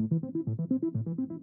Thank you.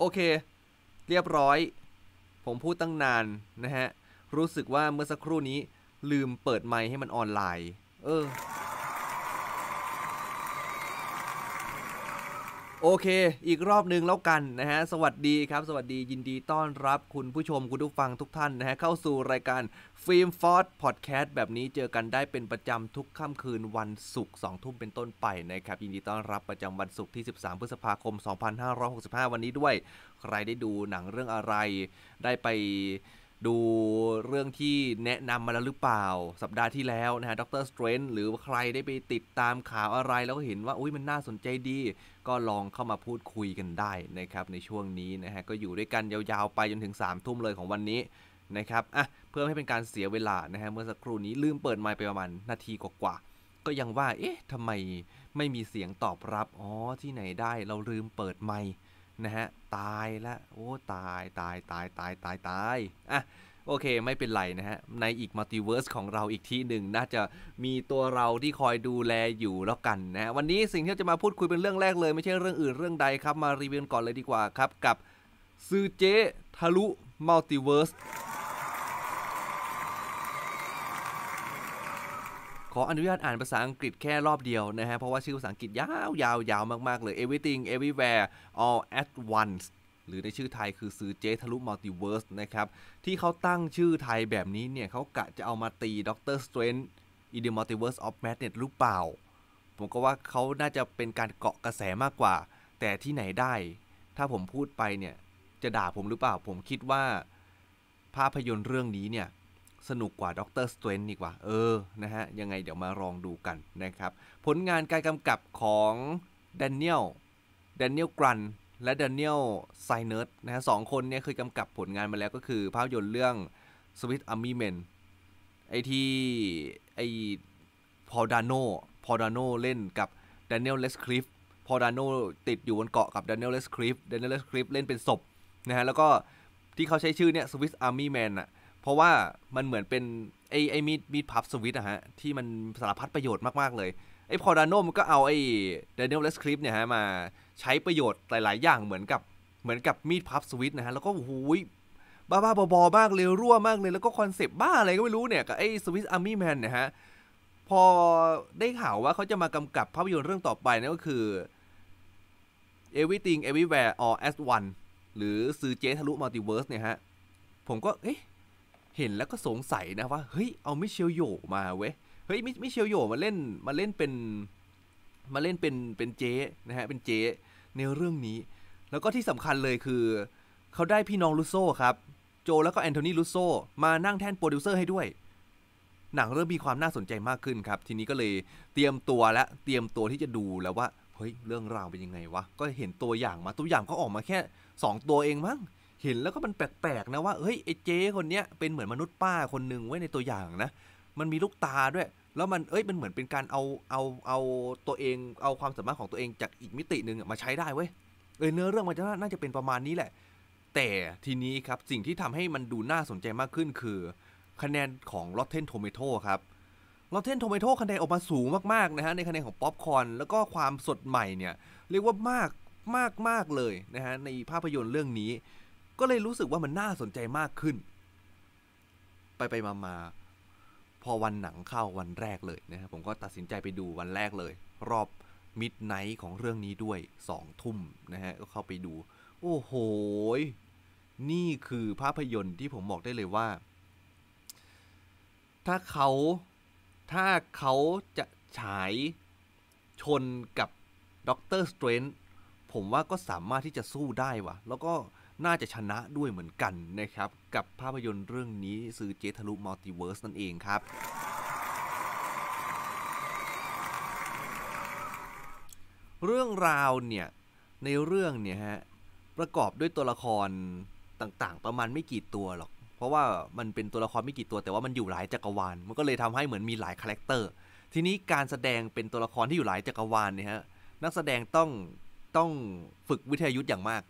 โอเค เรียบร้อย ผมพูดตั้งนานนะฮะ รู้สึกว่าเมื่อสักครู่นี้ลืมเปิดไมค์ให้มันออนไลน์ เออโอเค อีกรอบนึงแล้วกันนะฮะ สวัสดีครับ สวัสดี ยินดีต้อนรับคุณผู้ชม คุณผู้ฟังทุกท่านนะฮะ เข้าสู่รายการฟิล์มฟอร์ดพอดแคสต์แบบนี้เจอกันได้เป็นประจำทุกค่ำคืนวันศุกร์สองทุ่มเป็นต้นไปนะครับ ยินดีต้อนรับประจำวันศุกร์ที่ 13 พฤษภาคม 2565 วันนี้ด้วย ใครได้ดูหนังเรื่องอะไร ได้ไปดูเรื่องที่แนะนำมาแล้วหรือเปล่า สัปดาห์ที่แล้วนะฮะด็อกเตอร์สเตรนหรือใครได้ไปติดตามข่าวอะไรแล้วก็เห็นว่า อุ้ยมันน่าสนใจดีก็ลองเข้ามาพูดคุยกันได้นะครับ ในช่วงนี้นะฮะก็อยู่ด้วยกันยาวๆไปจนถึง3ามทุ่มเลยของวันนี้นะครับ อ่ะเพื่อให้เป็นการเสียเวลานะฮะ เมื่อสักครู่นี้ลืมเปิดไมค์ไปประมาณนาทีกว่าๆก็ยังว่าเอ๊ะทำไมไม่มีเสียงตอบรับ อ๋อที่ไหนได้เราลืมเปิดไมค์นะฮะ ตายละโอ้ตายตายตายตายตายตายอ่ะโอเค ไม่เป็นไรนะฮะ ในอีกมัลติเวิร์สของเราอีกที่หนึ่ง น่าจะมีตัวเราที่คอยดูแลอยู่แล้วกันนะวันนี้สิ่งที่จะมาพูดคุยเป็นเรื่องแรกเลย ไม่ใช่เรื่องอื่นเรื่องใดครับ มารีวิวก่อนเลยดีกว่าครับ กับ ซือเจทะลุมัลติเวิร์สขออนุญาตอ่านภาษาอังกฤษแค่รอบเดียวนะฮะ เพราะว่าชื่อภาษาอังกฤษยาวยาวยาวมากๆเลย everything everywhere all at once หรือในชื่อไทยคือ ซื้อเจทะลุมัลติเวิร์สนะครับที่เขาตั้งชื่อไทยแบบนี้เนี่ยเขากะจะเอามาตีด็อกเตอร์สเตรนจ์อินเดมัลติเวิร์สออฟแมทเนี่ยหรือเปล่า ผมก็ว่าเขาน่าจะเป็นการเกาะกระแสมากกว่า แต่ที่ไหนได้ ถ้าผมพูดไปเนี่ย จะด่าผมหรือเปล่า ผมคิดว่าภาพยนตร์เรื่องนี้เนี่ย สนุกกว่าด็อกเตอร์สเตรนดีกว่าเออนะฮะ ยังไงเดี๋ยวมาลองดูกันนะครับผลงานการกำกับของแดเนียลแดเนียลกรันและเดนเนียลไซเนิร์ดนะฮะสองคนเนี่ยเคยกำกับผลงานมาแล้วก็คือภาพยนตร์เรื่อง Swiss Army Men ไอที่ไอพอดานโนพอดานโนเล่นกับเดนเนียลเลสคริฟพอดานโนติดอยู่บนเกาะกับเดนเนียลเลสคริฟเดนเนียลเลสคริฟเล่นเป็นศพนะฮะแล้วก็ที่เขาใช้ชื่อเนี่ยสวิ w อาร์มี่แมนอะเพราะว่ามันเหมือนเป็นไอ้ไอ้มีดมีดพับสวิตอะฮะ ที่มันสารพัดประโยชน์มาก ๆ เลย ไอ้พอดานโนมก็เอาไอเดนิเอลเลสคริปเนี่ยฮะ มาใช้ประโยชน์ หลาย ๆ อย่างเหมือนกับเหมือนกับมีดพับสวิตนะฮะ แล้วก็โอ้ยบ้าบ้าบอๆมากเลยรั่วมากเลย แล้วก็คอนเซปต์บ้าอะไรก็ไม่รู้เนี่ย กับไอ้สวิตอาร์มี่แมนเนี่ยฮะ พอ ได้ข่าวว่าเขาจะมากำกับภาพยนตร์เรื่องต่อไปนั่นก็คือ Everything Everywhere All at One หรือซื้อเจทะลุมัลติเวิร์สเนี่ยฮะผมก็เอ๊ะเห็นแล้วก็สงสัยนะว่าเฮ้ยเอาไม่เชลโยมาเว้ยเฮ้ยไม่ไม่เชลโยมาเล่นมาเล่นเป็น มาเล่นเป็นเป็นเจ๊นะฮะ เป็นเจ๊ในเรื่องนี้ แล้วก็ที่สำคัญเลยคือ เขาได้พี่น้องลูโซครับ โจแล้วก็แอนโทนีลูโซมานั่งแท่นโปรดิวเซอร์ให้ด้วย หนังเริ่มมีความน่าสนใจมากขึ้นครับ ทีนี้ก็เลยเตรียมตัวและเตรียมตัวที่จะดูแล้วว่าเฮ้ยเรื่องราวเป็นยังไงวะก็เห็นตัวอย่างมาตัวอย่างก็ออกมาแค่ 2 ตัวเองมั้งเห็นแล้วก็มันแปลกๆนะว่า เฮ้ยไอ้เจ้คนเนี้ยเป็นเหมือนมนุษย์ป้าคนหนึ่งไว้ในตัวอย่างนะ มันมีลูกตาด้วย แล้วมันเอ้ย มันเหมือนเป็นการเอา เอา เอา ตัวเอง เอาความสามารถของตัวเองจากอีกมิติหนึ่งมาใช้ได้เว้ย เออเนื้อเรื่องมันจะน่าจะเป็นประมาณนี้แหละ แต่ทีนี้ครับ สิ่งที่ทำให้มันดูน่าสนใจมากขึ้นคือคะแนนของ Rotten Tomato ครับ Rotten Tomato คะแนนออกมาสูงมากๆนะฮะในคะแนนของป๊อปคอนแล้วก็ความสดใหม่เนี่ยเรียกว่ามาก มากมากเลยนะฮะในภาพยนตร์เรื่องนี้ก็เลยรู้สึกว่ามันน่าสนใจมากขึ้น ไปไปมามา พอวันหนังเข้าวันแรกเลยนะครับผมก็ตัดสินใจไปดูวันแรกเลย รอบมิดไนท์ของเรื่องนี้ด้วยสองทุ่มนะฮะก็เข้าไปดู โอ้โห นี่คือภาพยนตร์ที่ผมบอกได้เลยว่า ถ้าเขาถ้าเขาจะฉายชนกับด็อกเตอร์สเตรนผมว่าก็สามารถที่จะสู้ได้วะแล้วก็น่าจะชนะด้วยเหมือนกันนะครับ กับภาพยนตร์เรื่องนี้ซื้อเจทะลุมัลติเวิร์สนั่นเองครับ เรื่องราวเนี่ยในเรื่องเนี่ยฮะประกอบด้วยตัวละครต่างๆ ประมาณไม่กี่ตัวหรอก เพราะว่ามันเป็นตัวละครไม่กี่ตัวแต่ว่ามันอยู่หลายจักรวาลมันก็เลยทำให้เหมือนมีหลายคาแรคเตอร์ทีนี้การแสดงเป็นตัวละครที่อยู่หลายจักรวาลเนี่ยฮะนักแสดงต้องต้องฝึกวิทยายุทธ์อย่างมาก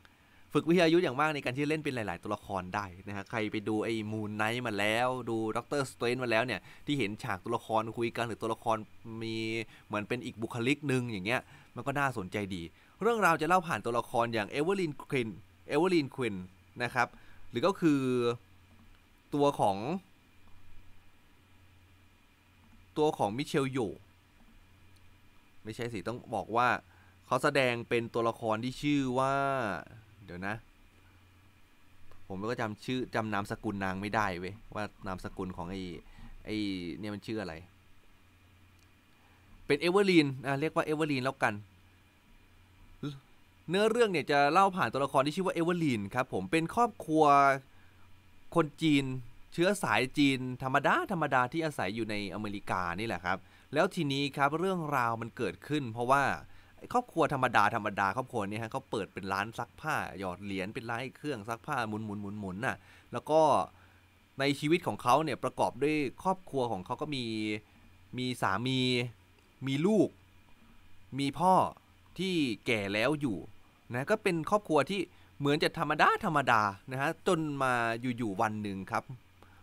ฝึกวิทยายุทธ์อย่างมากในการที่เล่นเป็นหลาย ๆ ตัวละครได้นะฮะ ใครไปดูไอ้มูนไนท์มาแล้ว ดูด็อกเตอร์สเตรนมาแล้วเนี่ยที่เห็นฉากตัวละครคุยกันหรือตัวละครมีเหมือนเป็นอีกบุคลิกหนึ่งอย่างเงี้ยมันก็น่าสนใจดี เรื่องราวจะเล่าผ่านตัวละครอย่างเอเวอร์ลินควินเอเวอร์ลินควินนะครับหรือก็คือตัวของ ตัวของมิเชลโยไม่ใช่สิต้องบอกว่าเขาแสดงเป็นตัวละครที่ชื่อว่าเดี๋ยวนะ ผมก็จำชื่อจำนามสกุลนางไม่ได้เว้ยว่านามสกุลของไอ้ไอ้เนี่ยมันชื่ออะไร เป็นเอเวอร์ลีนนะเรียกว่าเอเวอร์ลีนแล้วกัน เนื้อเรื่องเนี่ยจะเล่าผ่านตัวละครที่ชื่อว่าเอเวอร์ลีนครับผมเป็นครอบครัวคนจีน เชื้อสายจีนธรรมดาธรรมดาที่อาศัยอยู่ในอเมริกานี่แหละครับ แล้วทีนี้ครับเรื่องราวมันเกิดขึ้น เพราะว่าครอบครัวธรรมดาธรรมดาครอบครัวนี้ฮะเขาเปิดเป็นร้านซักผ้าหยอดเหรียญเป็นร้านเครื่องซักผ้าหมุนหมุนหมุนหมุนน่ะแล้วก็ในชีวิตของเขาเนี่ยประกอบด้วยครอบครัวของเขาก็มีมีสามีมีลูก มีพ่อที่แก่แล้วอยู่นะก็เป็นครอบครัวที่เหมือนจะธรรมดาธรรมดานะฮะจนมาอยู่ ๆ วันหนึ่งครับ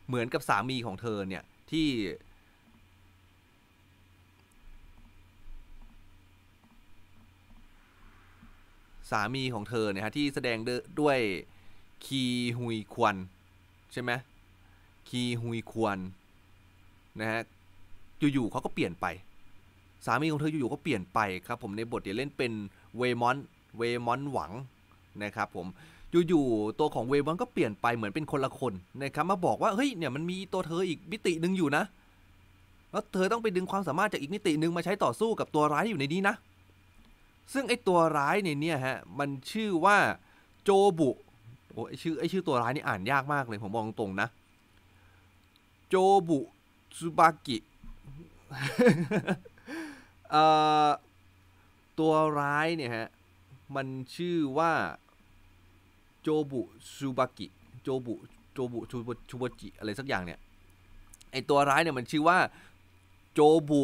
เหมือนกับสามีของเธอเนี่ยที่สามีของเธอเนี่ยฮะที่แสดงด้วยคีฮุยควนใช่ไหมคีฮุยควนนะฮะอยู่ๆเขาก็เปลี่ยนไป สามีของเธออยู่ๆก็เปลี่ยนไปครับผมในบทเดี๋ยวเล่นเป็นเวมอนเวมอนหวังนะครับผมอยู่ๆตัวของเวมอนก็เปลี่ยนไปเหมือนเป็นคนละคนนะครับมาบอกว่าเฮ้ยเนี่ยมันมีตัวเธออีกมิติหนึ่งอยู่นะแล้วเธอต้องไปดึงความสามารถจากอีกมิติหนึ่งมาใช้ต่อสู้กับตัวร้ายอยู่ในนี้นะซึ่งไอตัวร้ายในเนี่ยฮะมันชื่อว่าโจบุโอ้ชื่อไอชื่อตัวร้ายนี่อ่านยากมากเลยผมมองตรงนะโจบุซูบากิตัวร้ายเนี่ยฮะมันชื่อว่าโจบุซูบากิโจบุโจบุชูบชูบจิอะไรสักอย่างเนี่ยไอตัวร้ายเนี่ยมันชื่อว่าโจบุ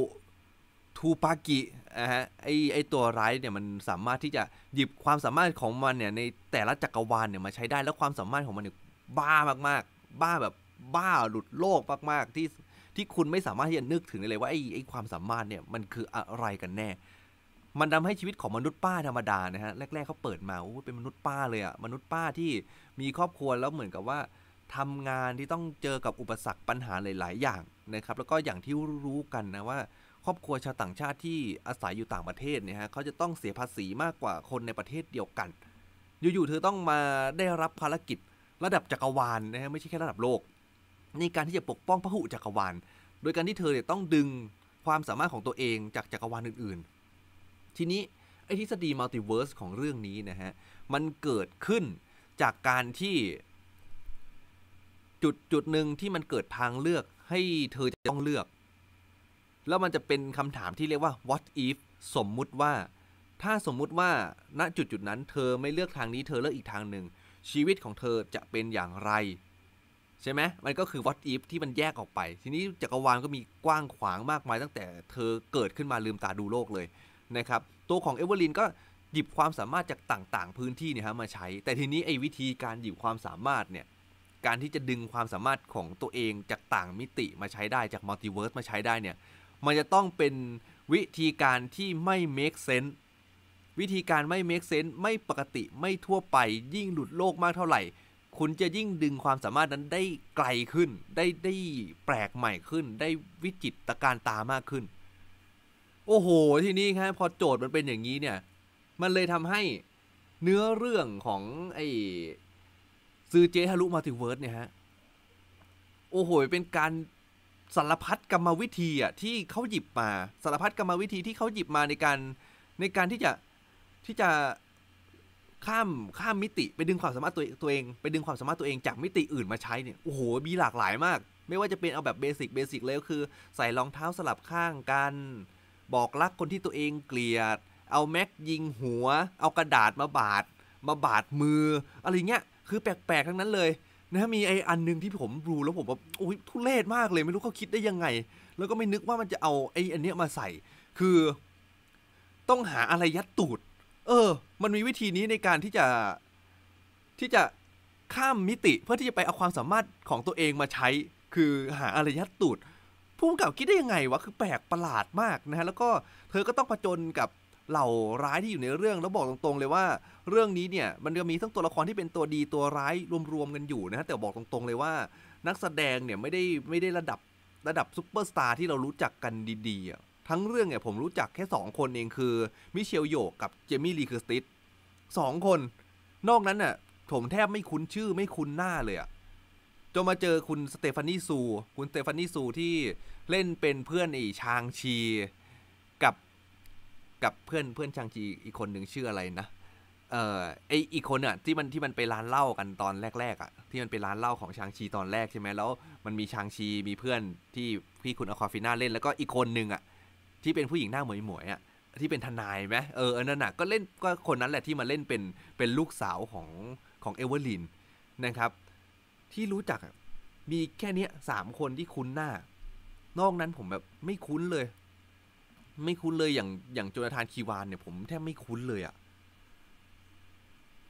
ทูปากินะฮะไอไอตัวร้ายเนี่ย มันสามารถที่จะหยิบความสามารถของมันเนี่ยในแต่ละจักรวาลเนี่ยมาใช้ได้ แล้วความสามารถของมันเนี่ยบ้ามากๆ บ้าแบบบ้าหลุดโลกมากๆที่ที่คุณไม่สามารถที่จะนึกถึงได้เลยว่าไอไอความสามารถเนี่ยมันคืออะไรกันแน่ มันทำให้ชีวิตของมนุษย์ป้าธรรมดา นะฮะ แรกๆเขาเปิดมาโอ้เป็นมนุษย์ป้าเลยอะมนุษย์ป้าที่มีครอบครัวแล้วเหมือนกับว่าทำงานที่ต้องเจอกับอุปสรรคปัญหาหลายๆ อย่างนะครับ แล้วก็อย่างที่รู้กันนะว่าครอบครัวชาวต่างชาติที่อาศัยอยู่ต่างประเทศเนี่ยฮะ เขาจะต้องเสียภาษีมากกว่าคนในประเทศเดียวกัน อยู่ๆเธอต้องมาได้รับภารกิจระดับจักรวาลนะฮะ ไม่ใช่แค่ระดับโลกในการที่จะปกป้องพระหุจักรวาล โดยการที่เธอเนี่ยต้องดึงความสามารถของตัวเองจากจักรวาลอื่น ๆ ทีนี้ไอ้ทฤษฎีมัลติเวิร์สของเรื่องนี้นะฮะ มันเกิดขึ้นจากการที่จุด จุดหนึ่งที่มันเกิดทางเลือกให้เธอจะต้องเลือกแล้วมันจะเป็นคำถามที่เรียกว่า what if สมมุติว่า ถ้าสมมุติว่าณจุดจุดนั้นเธอไม่เลือกทางนี้เธอเลือกอีกทางหนึ่งชีวิตของเธอจะเป็นอย่างไร ใช่ไหมมันก็คือ what if ที่มันแยกออกไป ทีนี้จักรวาลก็มีกว้างขวางมากมายตั้งแต่เธอเกิดขึ้นมาลืมตาดูโลกเลยนะครับตัวของเอเวอร์ลินก็หยิบความสามารถจากต่างๆ พื้นที่เนี่ยฮะมาใช้ แต่ทีนี้ไอ้วิธีการหยิบความสามารถเนี่ยการที่จะดึงความสามารถของตัวเองจากต่างมิติมาใช้ได้จากมัลติเวิร์สมาใช้ได้เนี่ยมันจะต้องเป็นวิธีการที่ไม่ make sense วิธีการไม่ make sense ไม่ปกติไม่ทั่วไปยิ่งหลุดโลกมากเท่าไหร่ คุณจะยิ่งดึงความสามารถนั้นได้ไกลขึ้น ได้ได้แปลกใหม่ขึ้น ได้วิจิตตการตามากขึ้น โอ้โห ทีนี้ครับพอโจทย์มันเป็นอย่างนี้เนี่ย มันเลยทำให้เนื้อเรื่องของไอซือเจฮารุมาติเวิร์ดเนี่ยฮะโอ้โหเป็นการสารพัดกรรมวิธีอ่ะที่เขาหยิบมาสารพัดกรรมวิธีที่เขาหยิบมาในการในการที่จะที่จะข้ามข้ามมิติไปดึงความสามารถตัวตัวเองไปดึงความสามารถตัวเองจากมิติอื่นมาใช้เนี่ยโอ้โห มีหลากหลายมาก ไม่ว่าจะเป็นเอาแบบเบสิกเบสิกเลยก็คือ ใส่รองเท้าสลับข้างกัน บอกรักคนที่ตัวเองเกลียด เอาแม็กยิงหัว เอากระดาษมาบาดมาบาดมือ อะไรเงี้ยคือแปลกๆ ทั้งนั้นเลยนะมีไออันนึงที่ผมดูแล้วผมแบบโอ้ยทุเรศมากเลยไม่รู้เขาคิดได้ยังไง แล้วก็ไม่นึกว่ามันจะเอาไออันเนี้ยมาใส่ คือ ต้องหาอะไรยัดตูดเออ มันมีวิธีนี้ในการที่จะที่จะข้ามมิติ เพื่อที่จะไปเอาความสามารถของตัวเองมาใช้ คือหาอะไรยัดตูดผู้กำกับคิดได้ยังไงวะคือแปลกประหลาดมากนะฮะแล้วก็เธอก็ต้องผจญกับเหล่าร้ายที่อยู่ในเรื่องแล้วบอกตรงๆเลยว่าเรื่องนี้เนี่ยมันจะมีทั้งตัวละครที่เป็นตัวดีตัวร้ายรวมๆกันอยู่นะฮะแต่บอกตรงๆเลยว่านักแสดงเนี่ยไม่ได้ไม่ได้ระดับระดับซูเปอร์สตาร์ที่เรารู้จักกันดีๆทั้งเรื่องเนี่ยผมรู้จักแค่2 คนเองคือมิเชลโยกกับเจมี่ลีคือสติสสองคน นอกนั้นน่ะผมแทบไม่คุ้นชื่อไม่คุ้นหน้าเลยอะจนมาเจอคุณสเตฟานีซูคุณสเตฟานีซูที่เล่นเป็นเพื่อนไอ้ชางชีกับเพื่อนเพื่อนชางจีอีกคนหนึ่งชื่ออะไรนะเออไออีกคนอ่ะที่มันที่มันไปร้านเหล้ากันตอนแรกๆอ่ะที่มันไปร้านเหล้าของชางชีตอนแรกใช่ไหมแล้ว มันมีชางชีมีเพื่อนที่พี่คุณอคาฟิน่าเล่นแล้วก็อีกคนหนึ่งอ่ะที่เป็นผู้หญิงหน้าหมวยหมวยอ่ะที่เป็นทนายไหมเออนั่นน่ะก็เล่นก็คนนั้นแหละที่มาเล่นเป็นเป็นลูกสาวของของเอเวอร์ลินนะครับ ที่รู้จักมีแค่เนี้ยสามคนที่คุ้นหน้า นอกนั้นผมแบบไม่คุ้นเลยไม่คุ้นเลยอย่างอย่างโจนาธานคีวานเนี่ยผมแทบไม่คุ้นเลยอะ่ะ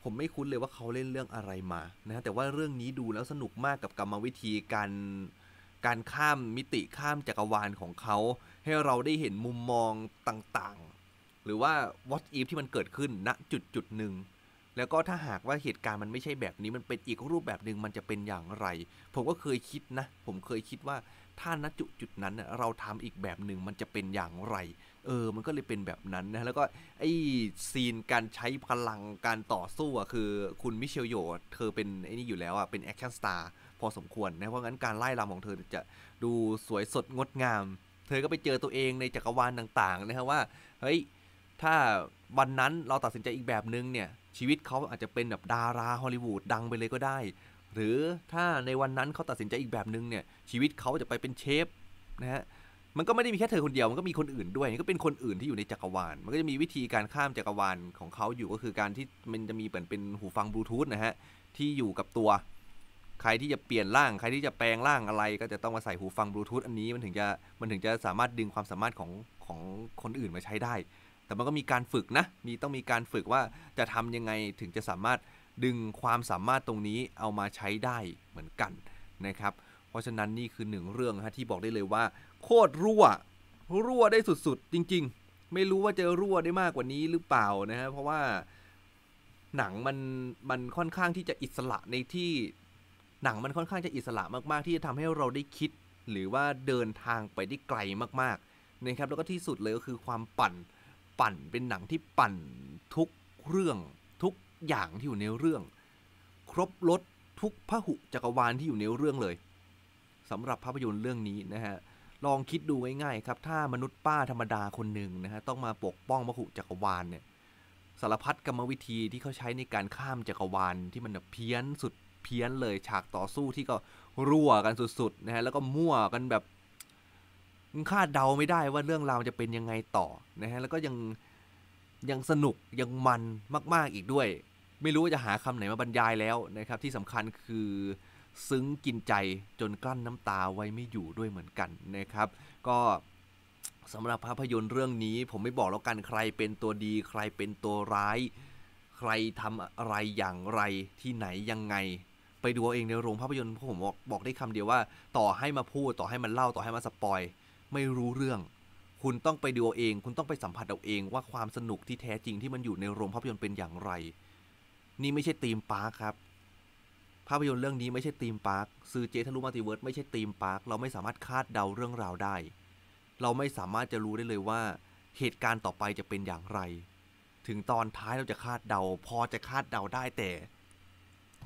ผมไม่คุ้นเลยว่าเขาเล่นเรื่องอะไรมานะแต่ว่าเรื่องนี้ดูแล้วสนุกมากกับกรรมวิธีการการข้ามมิติข้ามจักรวาลของเขา ให้เราได้เห็นมุมมองต่างๆ หรือว่า what if ที่มันเกิดขึ้นณจุดจุดหนึ่งแล้วก็ถ้าหากว่าเหตุการณ์มันไม่ใช่แบบนี้มันเป็นอีกรูปแบบหนึ่งมันจะเป็นอย่างไร ผมก็เคยคิดนะ ผมเคยคิดว่าถ้าณจุดจุดนั้นเราทำอีกแบบหนึ่งมันจะเป็นอย่างไร เออมันก็เลยเป็นแบบนั้นนะแล้วก็ ไอ้ ซีนการใช้พลังการต่อสู้อ่ะคือคุณมิเชลโยเธอเป็นไอ้นี่อยู่แล้วอ่ะเป็นแอคชั่นสตาร์พอสมควรนะเพราะงั้น การไล่ลาของเธอจะดูสวยสดงดงาม เธอก็ไปเจอตัวเองในจักรวาลต่าง ๆ นะครับว่าเฮ้ยถ้าวันนั้นเราตัดสินใจอีกแบบนึงเนี่ยชีวิตเขาอาจจะเป็นแบบดาราฮอลลีวูดดังไปเลยก็ได้หรือถ้าในวันนั้นเขาตัดสินใจอีกแบบนึงเนี่ยชีวิตเขาจะไปเป็นเชฟนะฮะมันก็ไม่ได้มีแค่เธอคนเดียวมันก็มีคนอื่นด้วยก็เป็นคนอื่นที่อยู่ในจักรวาลมันก็จะมีวิธีการข้ามจักรวาลของเขาอยู่ก็คือ การที่มันจะมีเหมือนเป็นหูฟังบลูทูธนะฮะที่อยู่กับตัวใครที่จะเปลี่ยนร่างใครที่จะแปลงร่างอะไร ก็จะต้องมาใส่หูฟังบลูทูธอันนี้มันถึงจะมันถึงจะสามารถดึงความสามารถของของคนอื่นมาใช้ได้ แต่มันก็มีการฝึกนะ มีต้องมีการฝึกว่าจะทำยังไงถึงจะสามารถดึงความสามารถตรงนี้เอามาใช้ได้เหมือนกันนะครับ เพราะฉะนั้นนี่คือหนึ่งเรื่องฮะที่บอกได้เลยว่า โคตรรั่วรั่วได้สุดๆ จริงๆ ไม่รู้ว่าจะรั่วได้มากกว่านี้หรือเปล่านะฮะเพราะว่าหนังมันมันค่อนข้างที่จะอิสระในที่หนังมันค่อนข้างจะอิสระมากๆ ที่จะทำให้เราได้คิด หรือว่าเดินทางไปได้ไกลมากๆนะครับแล้วก็ที่สุดเลยก็คือความปั่น ปั่นเป็นหนังที่ปั่นทุกเรื่องอย่างที่อยู่ในเรื่อง ครบรถทุกพหุจักรวาลที่อยู่ในเรื่องเลยสำหรับภาพยนตร์เรื่องนี้นะฮะลองคิดดูง่ายๆครับ ถ้ามนุษย์ป้าธรรมดาคนหนึ่งนะฮะต้องมาปกป้องพหุจักรวาลเนี่ยสารพัดกรรมวิธีที่เขาใช้ในการข้ามจักรวาล ที่มันเพี้ยนสุดเพี้ยนเลยฉากต่อสู้ที่ก็รั่วกันสุดๆนะฮะแล้วก็มั่วกันแบบคาดเดาไม่ได้ว่าเรื่องราวจะเป็นยังไงต่อนะฮะแล้วก็ยังยังสนุกยังมันมาก ๆอีกด้วยไม่รู้จะหาคำไหนมาบรรยายแล้วนะครับ ที่สำคัญคือซึ้งกินใจจนกลั้นน้ำตาไว้ไม่อยู่ด้วยเหมือนกันนะครับ ก็สำหรับภาพยนตร์เรื่องนี้ ผมไม่บอกแล้วกันใครเป็นตัวดีใครเป็นตัวร้ายใครทำอะไรอย่างไรที่ไหนยังไง ไปดูเองในโรงภาพยนตร์ผมบอกบอกได้คำเดียวว่าต่อให้มาพูดต่อให้มันเล่าต่อให้มาสปอย ไม่รู้เรื่อง คุณต้องไปดูเอง คุณต้องไปสัมผัสเอาเอง ว่าความสนุกที่แท้จริงที่มันอยู่ในโรงภาพยนตร์เป็นอย่างไรนี่ไม่ใช่ธีมพาร์คครับ ภาพยนตร์เรื่องนี้ไม่ใช่ธีมพาร์คซื้อเจทะลุมัลติเวิร์สไม่ใช่ธีมพาร์ค เราไม่สามารถคาดเดาเรื่องราวได้ เราไม่สามารถจะรู้ได้เลยว่า เหตุการณ์ต่อไปจะเป็นอย่างไร ถึงตอนท้ายเราจะคาดเดาพอจะคาดเดาได้แต่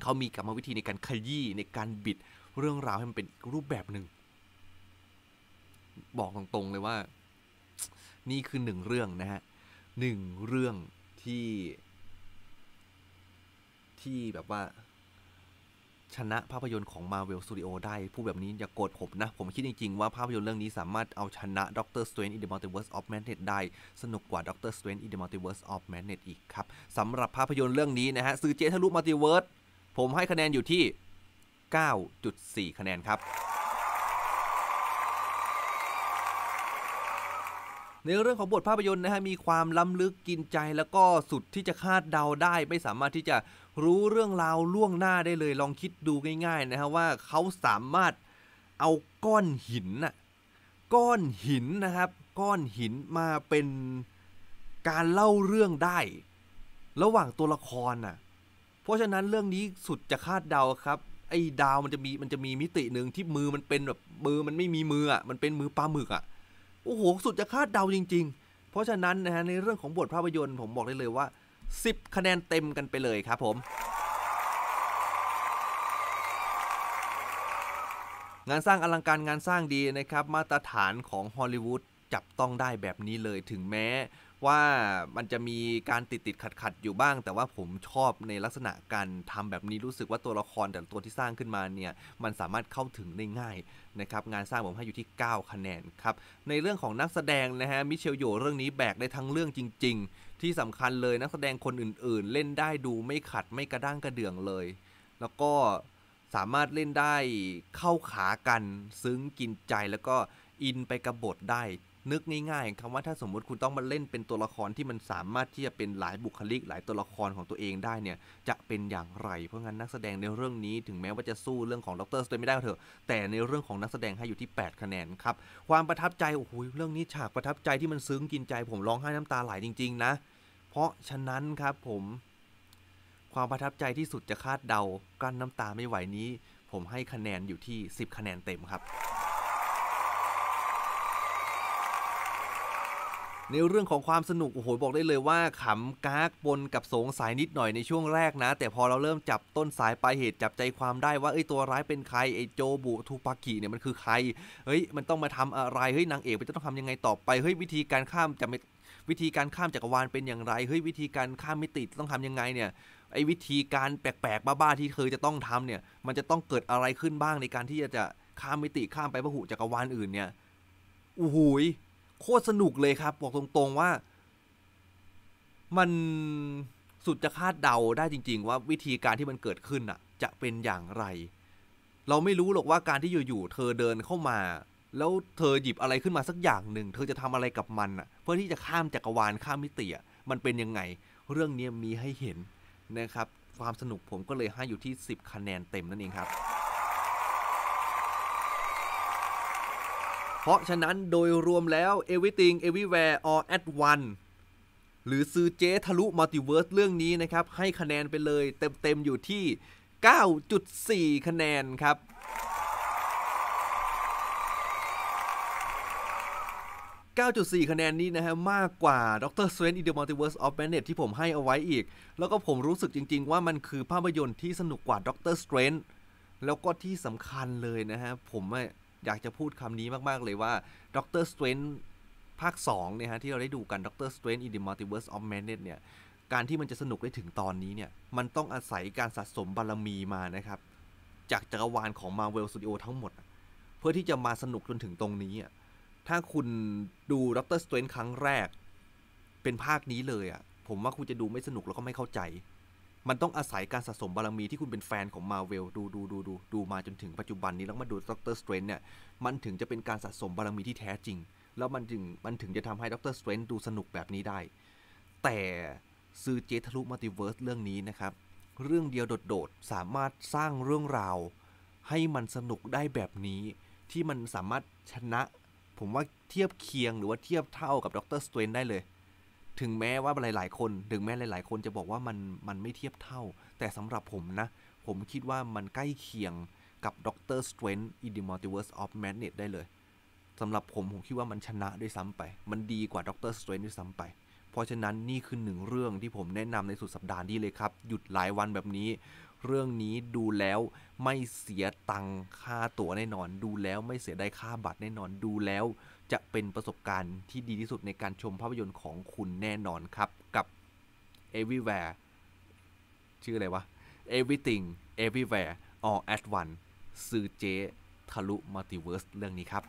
เขามีกรรมวิธีในการขยี้ในการบิดเรื่องราวให้มันเป็นรูปแบบหนึ่ง บอกตรงๆเลยว่า นี่คือหนึ่งเรื่องนะฮะหนึ่งเรื่องที่ที่แบบว่าชนะภาพยนตร์ของ Marvel Studio ได้พูดแบบนี้ อย่ากโกรธผมนะ ผมคิดจริง ๆ ว่าภาพยนตร์เรื่องนี้สามารถเอาชนะ Doctor Strange in the Multiverse of Madness ได้สนุกกว่า Doctor Strange in the Multiverse of Madness อีกครับสำหรับภาพยนตร์เรื่องนี้นะฮะซื้อเจทะลุมัลติเวิร์สผมให้คะแนนอยู่ที่ 9.4 คะแนนครับ ในเรื่องของบทภาพยนตร์นะฮะ มีความล้ำลึกกินใจแล้วก็สุดที่จะคาดเดาได้ไม่สามารถที่จะรู้เรื่องราวล่วงหน้าได้เลยลองคิดดูง่ายๆนะฮะว่าเขาสามารถเอาก้อนหินน่ะก้อนหินนะครับ ก้อนหินมาเป็นการเล่าเรื่องได้ ระหว่างตัวละครน่ะเพราะฉะนั้นเรื่องนี้สุดจะคาดเดาครับ ไอ้ดาวมันจะมีมันจะมีมิติหนึ่งที่มือมันเป็นแบบมือมันไม่มีมืออ่ะมันเป็นมือปลาหมึกอ่ะโอ้โหสุดจะคาดเดาจริง ๆ เพราะฉะนั้นนะฮะในเรื่องของบทภาพยนตร์ผมบอกได้เลยว่า10 คะแนนเต็มกันไปเลยครับผม งานสร้างอลังการงานสร้างดีนะครับมาตรฐานของฮอลลีวูดจับต้องได้แบบนี้เลยถึงแม้ ว่ามันจะมีการติดติดขัดขัดอยู่บ้าง แต่ว่าผมชอบในลักษณะการทำแบบนี้รู้สึกว่าตัวละครแต่ตัวที่สร้างขึ้นมาเนี่ยมันสามารถเข้าถึงได้ง่ายนะครับงานสร้างผมให้อยู่ที่ 9 คะแนนครับในเรื่องของนักแสดงนะฮะมิเชลโยเรื่องนี้แบกได้ทั้งเรื่องจริง ๆที่สำคัญเลยนักแสดงคนอื่นๆ เล่นได้ดูไม่ขัดไม่กระด้างกระเดื่องเลย แล้วก็สามารถเล่นได้เข้าขากันซึ้งกินใจแล้วก็อินไปกระบทได้นึกง่ายๆคำว่าถ้าสมมุติคุณต้องมาเล่นเป็นตัวละครที่มันสามารถที่จะเป็นหลายบุคลิกหลายตัวละครของตัวเองได้เนี่ย จะเป็นอย่างไรเพราะงั้นนักแสดงในเรื่องนี้ถึงแม้ว่าจะสู้เรื่องของดรสเตนไม่ได้เถอะ แต่ในเรื่องของนักแสดงให้อยู่ที่ 8 คะแนนครับ ความประทับใจโอ้โหเรื่องนี้ฉากประทับใจที่มันซึ้งกินใจ ผมร้องไห้น้ำตาไหลจริงๆนะเพราะฉะนั้นครับผม ความประทับใจที่สุดจะคาดเดากั้นน้ำตาไม่ไหวนี้ ผมให้คะแนนอยู่ที่ 10 คะแนนเต็มครับในเรื่องของความสนุกโอ้โหบอกได้เลยว่า ขำกากปนกับสงสัยนิดหน่อยในช่วงแรกนะ แต่พอเราเริ่มจับต้นสายปลายเหตุจับใจความได้ว่าเอ้ยตัวร้ายเป็นใครไอ้โจบุทูปากิเนี่ยมันคือใครเฮ้ยมันต้องมาทำอะไรเฮ้ยนางเอกมันจะต้องทำยังไงต่อไปเฮ้ยวิธีการข้ามจะวิธีการข้ามจักรวาลเป็นอย่างไรเฮ้ยวิธีการข้ามมิติต้องทำยังไงเนี่ยไอ้วิธีการแปลกๆบ้าๆที่เคยจะต้องทำเนี่ย มันจะต้องเกิดอะไรขึ้นบ้างในการที่จะข้ามมิติข้ามไปพระหุจักรวาลอื่นเนี่ยอู้หูยโคตรสนุกเลยครับบอกตรงๆว่ามันสุดจะคาดเดาได้จริงๆว่าวิธีการที่มันเกิดขึ้นอ่ะ จะเป็นอย่างไร เราไม่รู้หรอกว่าการที่อยู่ๆเธอเดินเข้ามา แล้วเธอหยิบอะไรขึ้นมาสักอย่างหนึ่งเธอจะทำอะไรกับมันอ่ะเพื่อที่จะข้ามจักรวาลข้ามมิติอ่ะมันเป็นยังไง เรื่องนี้มีให้เห็นนะครับ ความสนุกผมก็เลยให้อยู่ที่ 10 คะแนนเต็มนั่น เองครับพราะฉะนั้นโดยรวมแล้ว Everything Everywhere All at One หรือซื้อเจทะลุมัลติเวิร์สเรื่องนี้นะครับ ให้คะแนนไปเลยเต็มๆอยู่ที่ 9.4 คะแนนครับ 9.4 คะแนนนี้นะฮะมากกว่าด d o c เตร Strange in the m u l t i ิ e r s e อ f m a d n e นตที่ผมให้เอาไว้อีก แล้วก็ผมรู้สึกจริงๆว่ามันคือภาพยนตร์ที่สนุกกว่าด็อกเตอร์ส n g นแล้วก็ที่สำคัญเลยนะฮะผมอยากจะพูดคำนี้มาก ๆ เลยว่าด็อกเตอร์สเตรนท์ภาค2เนี่ยฮะที่เราได้ดูกันด็อกเตอร์สเตรนท์อินดิมัลติเวิร์สออฟแมนเนตเนี่ยการที่มันจะสนุกได้ถึงตอนนี้เนี่ย มันต้องอาศัยการสะสมบารรมีมานะครับ จากจักรวาลของ Marvel Studio ทั้งหมด เพื่อที่จะมาสนุกจนถึงตรงนี้อ่ะถ้าคุณดูด็ออกเตร์สเตรนท์ครั้งแรกเป็นภาคนี้เลยอ่ะผมว่าคุณจะดูไม่สนุกแล้วก็ไม่เข้าใจมันต้องอาศัยการสะสมบารมีที่คุณเป็นแฟนของมาเวลดูดูดูดูดูมาจนถึงปัจจุบันนี้ แล้วมาดูด็อกเตอร์สเตรนเนี่ย มันถึงจะเป็นการสะสมบารมีที่แท้จริง แล้วมันถึงมันถึงจะทำให้ด็อกเตอร์สเตรนดูสนุกแบบนี้ได้ แต่ซื้อเจทะลุมัลติเวิร์สเรื่องนี้นะครับ เรื่องเดียวโดด ๆ สามารถสร้างเรื่องราวให้มันสนุกได้แบบนี้ ที่มันสามารถชนะ ผมว่าเทียบเคียงหรือว่าเทียบเท่ากับด็อกเตอร์สเตรนได้เลยถึงแม้ว่าหลาย ๆ คน ถึงแม้หลายๆ คนจะบอกว่ามัน มันไม่เทียบเท่า แต่สำหรับผมนะ ผมคิดว่ามันใกล้เคียงกับด็อกเตอร์สเตรน n ์อิ m ด l มอ t i v e r s e of Madness ได้เลย สำหรับผมผมคิดว่ามันชนะด้วยซ้ำไป มันดีกว่าด็อกเตอร์สเตรน์ด้วยซ้ำไป เพราะฉะนั้นนี่คือหนึ่งเรื่องที่ผมแนะนำในสุดสัปดาห์นี้เลยครับ หยุดหลายวันแบบนี้เรื่องนี้ดูแล้วไม่เสียตังค่าตั๋วแน่นอนดูแล้วไม่เสียได้ค่าบัตรแน่นอนดูแล้ว จะเป็นประสบการณ์ที่ดีที่สุดในการชมภาพยนตร์ของคุณแน่นอนครับกับ Everywhere ชื่ออะไรวะ Everything Everywhere All at Once ซือเจ ทะลุมัลติเวิร์สเรื่องนี้ครับ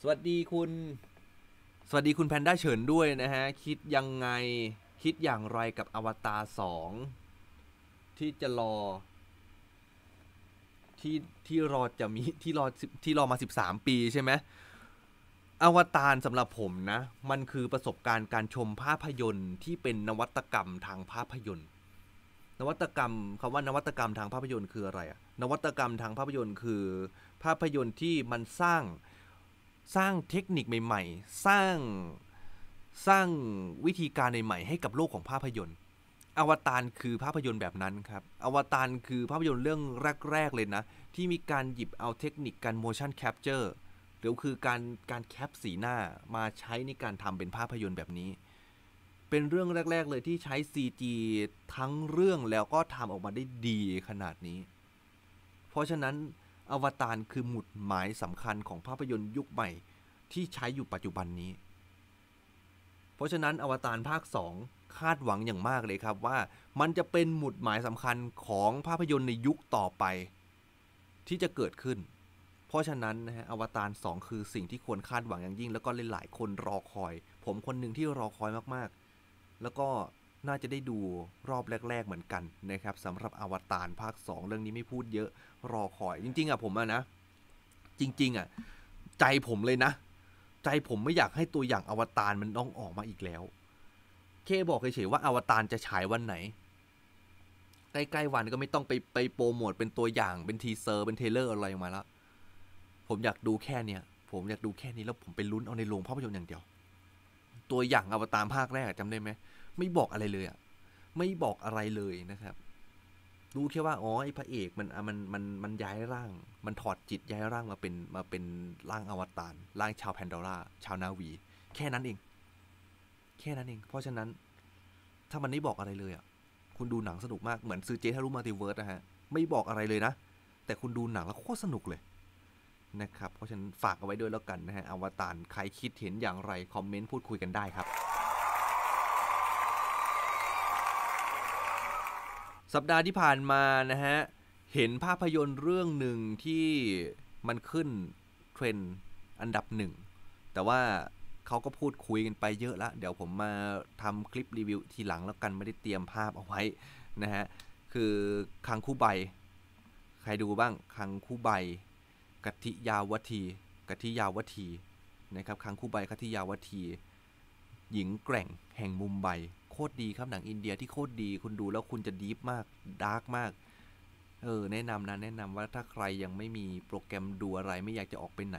สวัสดีคุณสวัสดีคุณแพนด้าเฉินด้วยนะฮะ คิดยังไงคิดอย่างไรกับอวตารสองที่จะรอที่ที่รอจะมีที่รอที่รอมาสสิบามปีใช่ไหมอวตารสำหรับผมนะมันคือประสบการณ์การชมภาพยนตร์ที่เป็นนวัตกรรมทางภาพยนตร์นวัตกรรมคำว่านวัตกรรมทางภาพยนตร์คืออะไรอะนวัตกรรมทางภาพยนตร์ คือภาพยนตร์ที่มันสร้างสร้างเทคนิคใหม่ ๆ สร้าง สร้างวิธีการใหม่ๆ ให้กับโลกของภาพยนตร์ อวตารคือภาพยนตร์แบบนั้นครับ อวตารคือภาพยนตร์เรื่องแรก ๆ เลยนะ ที่มีการหยิบเอาเทคนิคการ motion capture หรือคือการการแคปสีหน้ามาใช้ในการทำเป็นภาพยนตร์แบบนี้ เป็นเรื่องแรกๆ เลยที่ใช้ CG ทั้งเรื่องแล้วก็ทำออกมาได้ดีขนาดนี้ เพราะฉะนั้นอวตารคือหมุดหมายสำคัญของภาพยนตร์ยุคใหม่ ที่ใช้อยู่ปัจจุบันนี้ เพราะฉะนั้นอวตารภาค2คาดหวังอย่างมากเลยครับว่ามันจะเป็นหมุดหมายสำคัญของภาพยนตร์ในยุคต่อไป ที่จะเกิดขึ้น เพราะฉะนั้นนะฮะอวตาร2คือสิ่งที่ควรคาดหวังอย่างยิ่ง แล้วก็หลายๆ คนรอคอย ผมคนหนึ่งที่รอคอยมากๆ แล้วก็น่าจะได้ดูรอบแรกๆ เหมือนกันนะครับสำหรับอวตารภาค 2 เรื่องนี้ไม่พูดเยอะรอคอย จริง ๆอ่ะผมอะนะ จริงๆอ่ะใจผมเลยนะ ใจผมไม่อยากให้ตัวอย่างอวตารมันต้องออกมาอีกแล้วเคบอกเฉยๆว่า อวตารจะฉายวันไหนใกล้ๆวันก็ไม่ต้องไปไปโปรโมทเป็นตัวอย่างเป็นทีเซอร์เป็นเทเลอร์อะไรมาแล้วผมอยากดูแค่เนี้ยผมอยากดูแค่นี้แล้วผมไปลุ้นเอาในโรงภาพยนตร์อย่างเดียว ตัวอย่างอวตารภาคแรกจำได้ไหมไม่บอกอะไรเลยอ่ะไม่บอกอะไรเลยนะครับรู้แค่ว่าอ๋อไอ้พระเอกมันมันมันมันย้ายร่าง มันถอดจิตย้ายร่างมาเป็นมาเป็นร่างอวตารร่างชาวแพนดอร่า ชาวนาวี แค่นั้นเองแค่นั้นเองเพราะฉะนั้นถ้ามันไม่บอกอะไรเลยอ่ะคุณดูหนังสนุกมากเหมือนซื้อเจทารุมาติเวิร์สนะฮะไม่บอกอะไรเลยนะ แต่คุณดูหนังแล้วโคตรสนุกเลยนะครับเพราะฉะนั้นฝากเอาไว้ด้วยแล้วกันนะฮะอวตารใครคิดเห็นอย่างไรคอมเมนต์พูดคุยกันได้ครับสัปดาห์ที่ผ่านมานะฮะเห็นภาพยนตร์เรื่องหนึ่งที่มันขึ้นเทรนด์อันดับหนึ่งแต่ว่าเขาก็พูดคุยกันไปเยอะละเดี๋ยวผมมาทำคลิปรีวิวทีหลังแล้วกันไม่ได้เตรียมภาพเอาไว้นะฮะคือคังคู่ใบ ใครดูบ้างคังคู่ใบ กติยาวทีกติยาวทีนะครับคังคู่ใบกติยาวที หญิงแกร่งแห่งมุมไบโคตรดีครับหนังอินเดียที่โคตรดีคุณดูแล้วคุณจะดีฟมากดาร์กมาก เออแนะนำนะแนะนำว่าถ้าใครยังไม่มีโปรแกรมดูอะไรไม่อยากจะออกไปไหน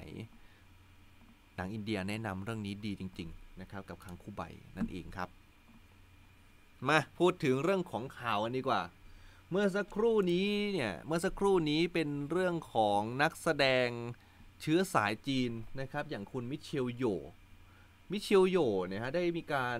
หนังอินเดียแนะนำเรื่องนี้ดีจริงๆ นะครับกับคังคู่ใบนั่นเองครับมาพูดถึงเรื่องของข่าวกันดีกว่า เมื่อสักครู่นี้เนี่ยเมื่อสักครู่นี้เป็นเรื่องของนักแสดงเชื้อสายจีนนะครับ อย่างคุณมิเชลโยมิเชลโยเนี่ยฮะได้มีการ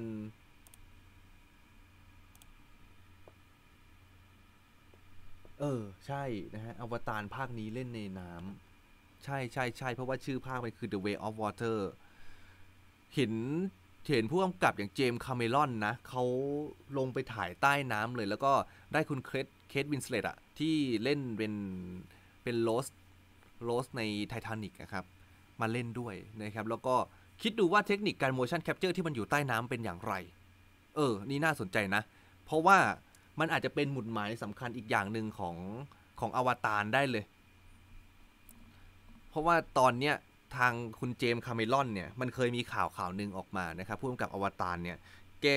เออ ใช่นะฮะอวตารภาคนี้เล่นในน้ำใช่ใช่ใช่เพราะว่าชื่อภาคมันคือ The Way of Water เห็นเห็นผู้กำกับอย่างเจมส์คาเมรอนนะเขาลงไปถ่ายใต้น้ำเลย แล้วก็ได้คุณเคสเคสวินสเลตอะที่เล่นเป็นเป็นโลสโลสในไททานิกนะครับ มาเล่นด้วยนะครับ แล้วก็คิดดูว่าเทคนิคการโมชั่นแคปเจอร์ที่มันอยู่ใต้น้ำเป็นอย่างไร เออ นี่น่าสนใจนะ เพราะว่ามันอาจจะเป็นหมุดหมายสำคัญอีกอย่างหนึ่งของของอวตารได้เลย เพราะว่าตอนเนี้ยทางคุณเจมส์คาเมลอนเนี่ยมันเคยมีข่าวข่าวหนึ่งออกมานะครับพูดกับอวตารเนี่ย แก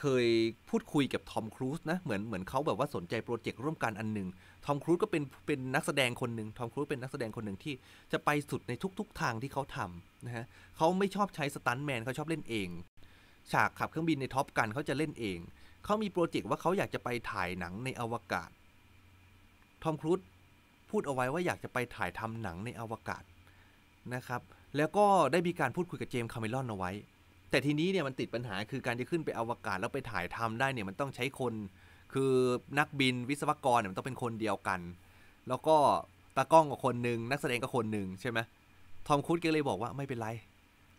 เคยพูดคุยกับทอม ครูซนะเหมือนเหมือนเขาแบบว่าสนใจโปรเจกต์ร่วมกันอันหนึ่งทอม ครูซก็เป็นเป็นนักแสดงคนหนึ่งทอม ครูซเป็นนักแสดงคนหนึ่งที่จะไปสุดในทุกๆทางที่เขาทำนะฮะเขาไม่ชอบใช้สตันแมนเขาชอบเล่นเองฉากขับเครื่องบินในท็อปกันเขาจะเล่นเองเขามีโปรเจกต์ว่าเขาอยากจะไปถ่ายหนังในอวกาศ ทอมครูซพูดเอาไว้ว่าอยากจะไปถ่ายทำหนังในอวกาศนะครับ แล้วก็ได้มีการพูดคุยกับเจมส์คาเมลอนเอาไว้ แต่ทีนี้เนี่ยมันติดปัญหาคือการจะขึ้นไปอวกาศแล้วไปถ่ายทำได้เนี่ยมันต้องใช้คน คือนักบินวิศวกรเนี่ยมันต้องเป็นคนเดียวกัน แล้วก็ตากล้องก็คนหนึ่งนักแสดงก็คนหนึ่งใช่ไหมทอมครูซก็เลยบอกว่าไม่เป็นไร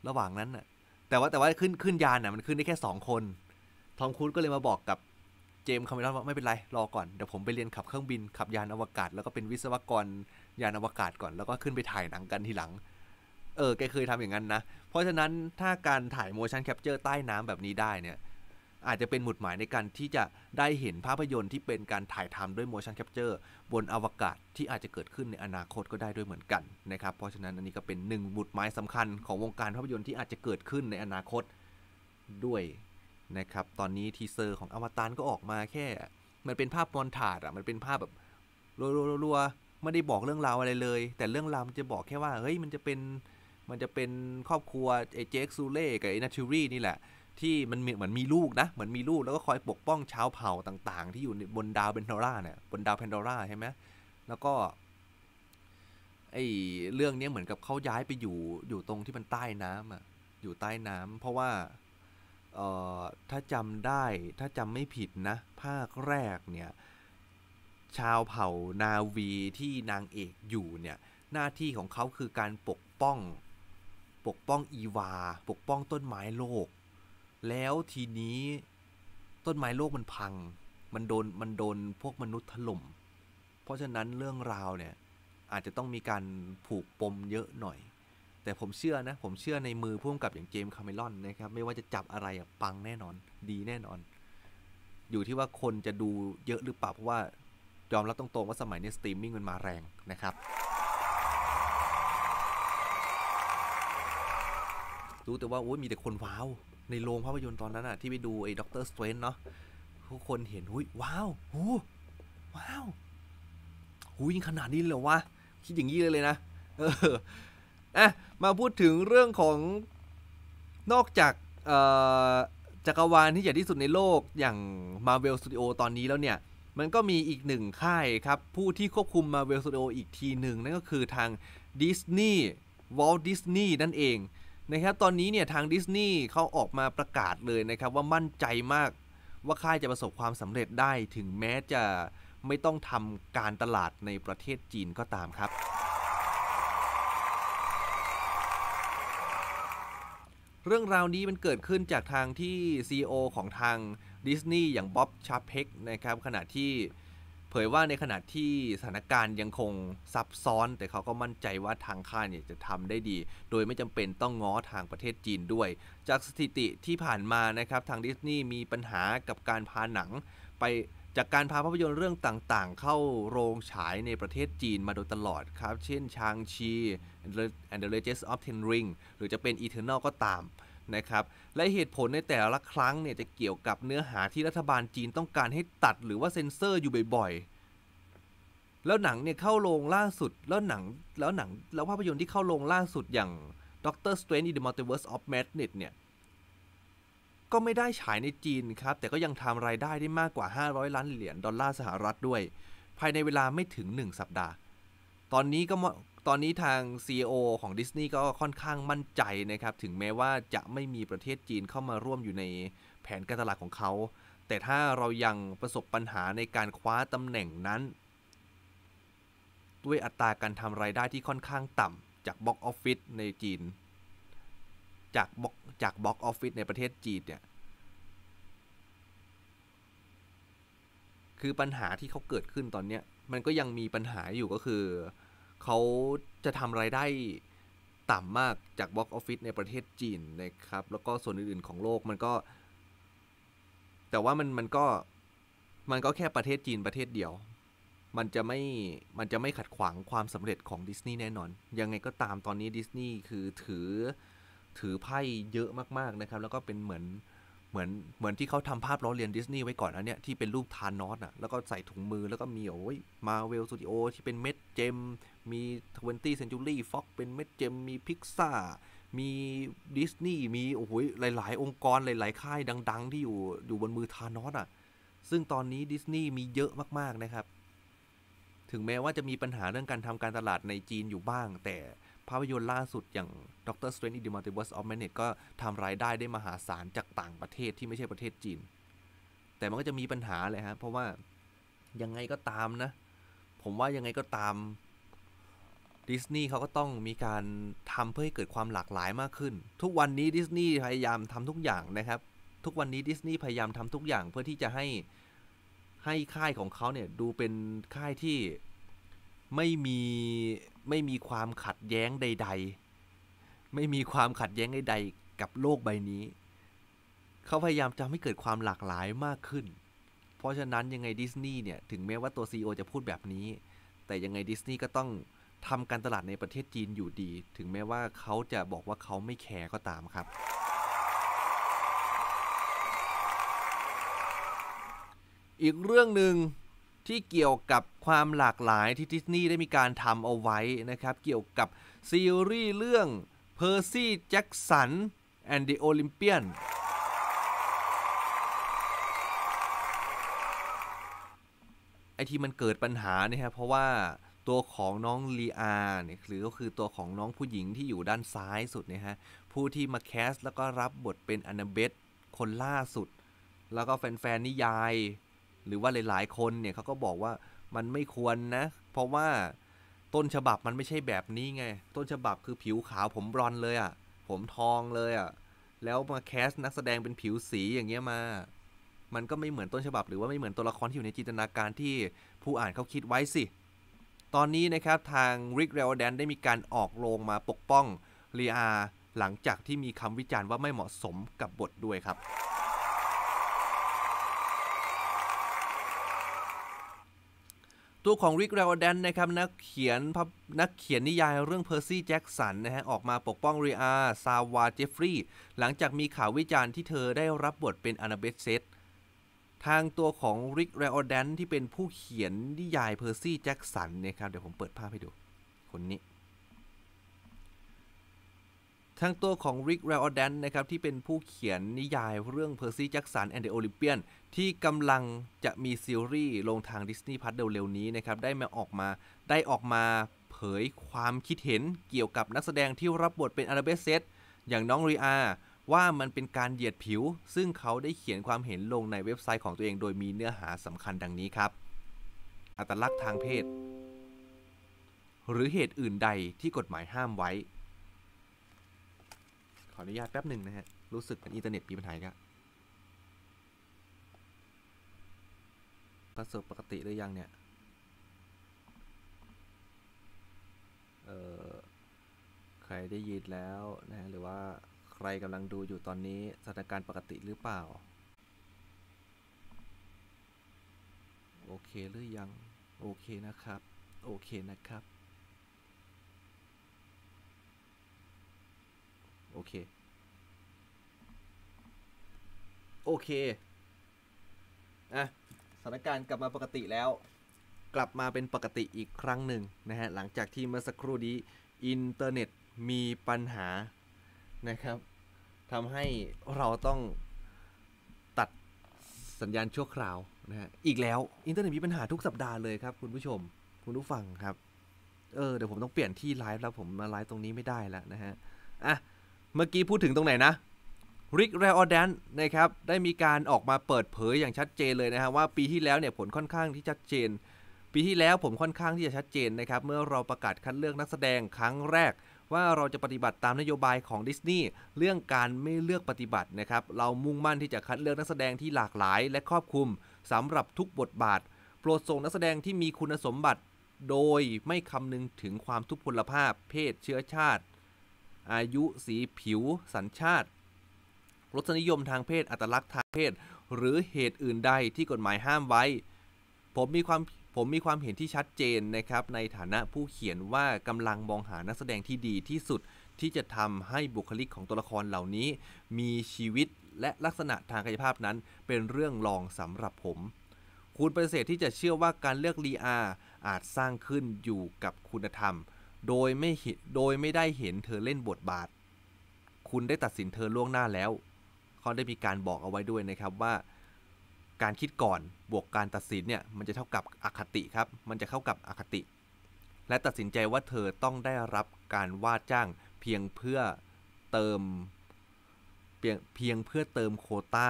ระหว่างนั้นน่ะแต่ว่าแต่ว่าขึ้นขึ้นยานน่ะมันขึ้นได้แค่ 2 คนทอมครูซก็เลยมาบอกกับเจมส์คาเมรอนว่า ไม่เป็นไร รอก่อน เดี๋ยวผมไปเรียนขับเครื่องบินขับยานอวกาศ แล้วก็เป็นวิศวกรยานอวกาศก่อน แล้วก็ขึ้นไปถ่ายหนังกันทีหลัง เออแกเคยทำอย่างนั้นนะ เพราะฉะนั้นถ้าการถ่าย motion capture ใต้น้ำแบบนี้ได้เนี่ยอาจจะเป็นหมุดหมายในการที่จะได้เห็นภาพยนตร์ที่เป็นการถ่ายทำด้วย motion capture บนอวกาศที่อาจจะเกิดขึ้นในอนาคตก็ได้ด้วยเหมือนกันนะครับเพราะฉะนั้นอันนี้ก็เป็นหนึ่งหมุดหมายสำคัญ ของวงการภาพยนตร์ที่อาจจะเกิดขึ้นในอนาคตด้วยนะครับ ตอนนี้ทีเซอร์ของอวตารก็ออกมาแค่ มันเป็นภาพบอนถาดอะมันเป็นภาพแบบ รัวๆไม่ได้บอกเรื่องราวอะไรเลย แต่เรื่องราวมันจะบอกแค่ว่า เฮ้ย มันจะเป็น มันจะเป็นครอบครัวไอ้เจคซูเล่กับไอ้นาทชูรี่นี่แหละ ที่มันเหมือนมีลูกนะ เหมือนมีลูก แล้วก็คอยปกป้องชาวเผ่าต่างๆ ที่อยู่บนดาวเบนโดราเนี่ย บนดาวเพนโดราใช่ไหมแล้วก็ไอเรื่องนี้เหมือนกับเขาย้ายไปอยู่ อยู่ตรงที่มันใต้น้ำอ่ะ อยู่ใต้น้ำ เพราะว่าถ้าจำได้ถ้าจำไม่ผิดนะ ภาคแรกเนี่ย ชาวเผ่านาวีที่นางเอกอยู่เนี่ย หน้าที่ของเขาคือการปกป้องปกป้องอีวา ปกป้องต้นไม้โลก แล้วทีนี้ต้นไม้โลกมันพัง มันโดนมันโดนพวกมนุษย์ถล่มเพราะฉะนั้นเรื่องราวเนี่ย อาจจะต้องมีการผูกปมเยอะหน่อยแต่ผมเชื่อนะ ผมเชื่อในมือพ่วงกับอย่างเจมส์คาเมลอนนะครับ ไม่ว่าจะจับอะไรปังแน่นอน ดีแน่นอน อยู่ที่ว่าคนจะดูเยอะหรือเปล่าเพราะว่า ยอมรับตรงๆ ว่าสมัยนี้สตรีมมิ่งมันมาแรงนะครับรู้แต่ว่าโอ้ยมีแต่คนว้าวในโรงภาพยนตร์ตอนนั้นอะที่ไปดูไอ้ด็อกเตอร์สเตรนเนาะทุกคนเห็นหุ้ยว้าวหู้ว้าว หูยิ่งขนาดนี้เลยวะคิดอย่างนี้เลยเลยนะอ่ะมาพูดถึงเรื่องของนอกจากจักรวาลที่ใหญ่ที่สุดในโลกอย่าง Marvel Studio ตอนนี้แล้วเนี่ย มันก็มีอีกหนึ่งค่ายครับ ผู้ที่ควบคุม Marvel Studio อีกทีหนึ่งนั่นก็คือทาง Disney Walt Disney นั่นเองนะครับตอนนี้เนี่ยทาง Disney เขาออกมาประกาศเลยนะครับ ว่ามั่นใจมากว่าค่ายจะประสบความสำเร็จได้ถึงแม้จะไม่ต้องทำการตลาดในประเทศจีนก็ตามครับเรื่องราวนี้มันเกิดขึ้นจากทางที่ CEO ของทางดิสนีย์อย่างบ๊อบชาเพ็กนะครับขณะที่เผยว่าในขณะที่สถานการณ์ยังคงซับซ้อน แต่เขาก็มั่นใจว่าทางค่ายเนี่ยจะทำได้ดี โดยไม่จำเป็นต้องง้อทางประเทศจีนด้วย จากสถิติที่ผ่านมานะครับ ทางดิสนีย์มีปัญหากับการพาหนังไปจากการพาภาพยนตร์เรื่องต่างๆ เข้าโรงฉายในประเทศจีนมาโดยตลอดครับเช่นชางชี and the Legends of Ten Ring หรือจะเป็น Eternal ก็ตามนะครับและเหตุผลในแต่ละครั้งเนี่ยจะเกี่ยวกับเนื้อหาที่รัฐบาลจีนต้องการให้ตัดหรือว่าเซ็นเซอร์อยู่บ่อยๆ แล้วหนังเนี่ยเข้าโรงล่าสุดแล้วหนังแล้วหนังแล้วภาพยนตร์ที่เข้าโรงล่าสุดอย่าง Doctor Strange in the Multiverse of Madness เนี่ยก็ไม่ได้ฉายในจีนครับ แต่ก็ยังทำรายได้ได้มากกว่า 500 ล้านเหรียญดอลลาร์สหรัฐด้วย ภายในเวลาไม่ถึง 1 สัปดาห์ ตอนนี้ก็ตอนนี้ทาง CEO ของดิสนีย์ก็ค่อนข้างมั่นใจนะครับ ถึงแม้ว่าจะไม่มีประเทศจีนเข้ามาร่วมอยู่ในแผนการตลาดของเขา แต่ถ้าเรายังประสบปัญหาในการคว้าตำแหน่งนั้น ด้วยอัตราการทำรายได้ที่ค่อนข้างต่ำจากบ็อกออฟฟิศในจีนจากบ็อกจากบ็อกออฟฟิศในประเทศจีนเนี่ยคือปัญหาที่เขาเกิดขึ้นตอนเนี้ยมันก็ยังมีปัญหาอยู่ก็คือ เขาจะทำไรายได้ต่ำมากจากบ็อกออฟฟิศในประเทศจีนนะครับ แล้วก็ส่วนอื่นๆของโลกมันก็ แต่ว่ามันมันก็มันก็แค่ประเทศจีนประเทศเดียว มันจะไม่มันจะไม่ขัดขวางความสำเร็จของดิสนีย์แน่นอน ยังไงก็ตามตอนนี้ดิสนีย์คือถือถือไพ่เยอะมาก ๆ นะครับ แล้วก็เป็นเหมือน เหมือนเหมือนที่เขาทำภาพล้อเรียนดิสนีย์ไว้ก่อนนะเนี่ยที่เป็นรูปทานนอตอ่ะแล้วก็ใส่ถุงมือแล้วก็มีโอ้ยมาเวลสตูดิโอที่เป็นเม็ดเจมมีทเวนตี้เซนจูรี่ฟ็อกเป็นเม็ดเจมมีพิกซ่ามีดิสนีย์มีโอ้ยหลายๆองค์กรหลายๆ ค่ายดังๆ ที่อยู่อยู่บนมือทานนอตอ่ะ ซึ่งตอนนี้ดิสนีย์มีเยอะมากๆนะครับ ถึงแม้ว่าจะมีปัญหาเรื่องการทำการตลาดในจีนอยู่บ้าง แต่ภาพยนตร์ล่าสุดอย่าง Doctor Strange in the Multiverse of Madness ก็ทำรายได้ได้มหาศาลจากต่างประเทศที่ไม่ใช่ประเทศจีน แต่มันก็จะมีปัญหาเลยฮะเพราะว่ายังไงก็ตามนะ ผมว่ายังไงก็ตาม ดิสนีย์เขาก็ต้องมีการทำเพื่อให้เกิดความหลากหลายมากขึ้น ทุกวันนี้ดิสนีย์พยายามทำทุกอย่างนะครับ ทุกวันนี้ดิสนีย์พยายามทำทุกอย่างเพื่อที่จะให้ให้ค่ายของเขาเนี่ยดูเป็นค่ายที่ไม่มีไม่มีความขัดแย้งใด ๆ ไม่มีความขัดแย้งใด ๆ กับโลกใบนี้ เขาพยายามจะให้เกิดความหลากหลายมากขึ้น เพราะฉะนั้นยังไงดิสนีย์เนี่ย ถึงแม้ว่าตัวซีอจะพูดแบบนี้ แต่ยังไงดิสนีย์ก็ต้องทำการตลาดในประเทศจีนอยู่ดี ถึงแม้ว่าเขาจะบอกว่าเขาไม่แคร์ก็ตามครับ อีกเรื่องหนึ่งที่เกี่ยวกับความหลากหลายที่ดิสนีย์ได้มีการทำเอาไว้นะครับ เกี่ยวกับซีรีส์เรื่อง Percy Jackson and the Olympian ไอที่มันเกิดปัญหาเนี่ยครับเพราะว่าตัวของน้องลีอาเนี่ยหรือก็คือตัวของน้องผู้หญิงที่อยู่ด้านซ้ายสุดเนี่ยฮะผู้ที่มาแคส แล้วก็รับบทเป็นอนาเบตคนล่าสุด แล้วก็แฟนๆนิยายหรือว่าหลายๆคนเนี่ยเขาก็บอกว่ามันไม่ควรนะ เพราะว่าต้นฉบับมันไม่ใช่แบบนี้ไง ต้นฉบับคือผิวขาวผมบลอนเลยอะ่ะผมทองเลยอะ่ะแล้วมาแคสนักแสดงเป็นผิวสีอย่างเงี้ยมามันก็ไม่เหมือนต้นฉบับ หรือว่าไม่เหมือนตัวละครที่อยู่ในจินตนาการที่ผู้อ่านเขาคิดไว้สิ ตอนนี้นะครับทางริกเรลแดนได้มีการออกโรงมาปกป้องเรียหลังจากที่มีคำวิจารณ์ว่าไม่เหมาะสมกับบทด้วยครับตัวของริกเราวดันนะครับนักเขียนนักเขียนนิยายเรื่องเพอร์ซี่แจ็กสันนะฮะออกมาปกป้องเรียซาวาเจฟฟรีย์หลังจากมีข่าววิจารณ์ที่เธอได้รับบทเป็นอนาเบธเซตทางตัวของริกเราวดันที่เป็นผู้เขียนนิยายเพอร์ซี่แจ็กสันนะครับเดี๋ยวผมเปิดภาพให้ดูคนนี้ ทางตัวของริกเรออดนนะครับที่เป็นผู้เขียนนิยายเรื่องเพอร์ซี่แจ็กสันแอนเดอโอลิเปียนที่กำลังจะมีซีรีส์ลงทาง Disney p พัทเร็วๆนี้นะครับได้มาออกมาได้ออกมาเผยความคิดเห็นเกี่ยวกับนักแสดงที่รับบทเป็นอาราเบสเซตอย่างน้องรีอาว่ามันเป็นการเหยียดผิว ซึ่งเขาได้เขียนความเห็นลงในเว็บไซต์ของตัวเองโดยมีเนื้อหาสำคัญดังนี้ครับ อัตลักษณ์ทางเพศ หรือเหตุอื่นใดที่กฎหมายห้ามไว้ ขออนุญาตแป๊บหนึ่งนะฮะรู้สึกเป็นอินเทอร์เน็ตมีปัญหาครกบระสูตปกติหรือยังเนี่ย เออ ใครได้ยินแล้วนะหรือว่าใครกำลังดูอยู่ตอนนี้สถานการณ์ปกติหรือเปล่า โอเคหรือยัง โอเคนะครับ โอเคนะครับ โอเค โอเคอ่ะสถานการณ์กลับมาปกติแล้ว กลับมาเป็นปกติอีกครั้งหนึ่งนะฮะหลังจากที่เมื่อสักครู่นี้อินเทอร์เน็ตมีปัญหานะครับทำให้เราต้องตัดสัญญาณชั่วคราวนะฮะอีกแล้วอินเทอร์เน็ตมีปัญหาทุกสัปดาห์เลยครับคุณผู้ชมคุณผู้ฟังครับเออเดี๋ยวผมต้องเปลี่ยนที่ไลฟ์แล้วผมมาไลฟ์ตรงนี้ไม่ได้แล้วนะฮะอ่ะเมื่อกี้พูดถึงตรงไหนนะริกแรออดนนะครับ ได้มีการออกมาเปิดเผยอย่างชัดเจนเลยนะฮะว่าปีที่แล้วเนี่ยผลค่อนข้างที่ชัดเจน ปีที่แล้วผมค่อนข้างที่จะชัดเจนนะครับ เมื่อเราประกาศคัดเลือกนักแสดงครั้งแรก ว่าเราจะปฏิบัติตามนโยบายของดิสนีย์เรื่องการไม่เลือกปฏิบัตินะครับ เรามุ่งมั่นที่จะคัดเลือกนักแสดงที่หลากหลาย และครอบคลุมสำหรับทุกบทบาท โปรดส่งนักแสดงที่มีคุณสมบัติ โดยไม่คำนึงถึงความทุพพลภาพเพศเชื้อชาติ อายุสีผิว สัญชาติรสนิยมทางเพศอัตลักษณ์ทางเพศ หรือเหตุอื่นใดที่กฎหมายห้ามไว้ผมมีความผมมีความเห็นที่ชัดเจนนะครับ ในฐานะผู้เขียนว่ากำลังมองหานักแสดงที่ดีที่สุดที่จะทำให้บุคลิกของตัวละครเหล่านี้ มีชีวิตและลักษณะทางกายภาพนั้นเป็นเรื่องรองสำหรับผม คุณปฏิเสธที่จะเชื่อว่าการเลือกลีอาอาจสร้างขึ้นอยู่กับคุณธรรม โดยไม่โดยไม่ได้เห็นเธอเล่นบทบาท คุณได้ตัดสินเธอล่วงหน้าแล้วเขาได้มีการบอกเอาไว้ด้วยนะครับว่าการคิดก่อนบวกการตัดสินเนี่ยมันจะเท่ากับอคติครับ มันจะเข้ากับอคติและตัดสินใจว่าเธอต้องได้รับการว่าจ้างเพียงเพื่อเติมเพียงเพื่อเติมโคตา้า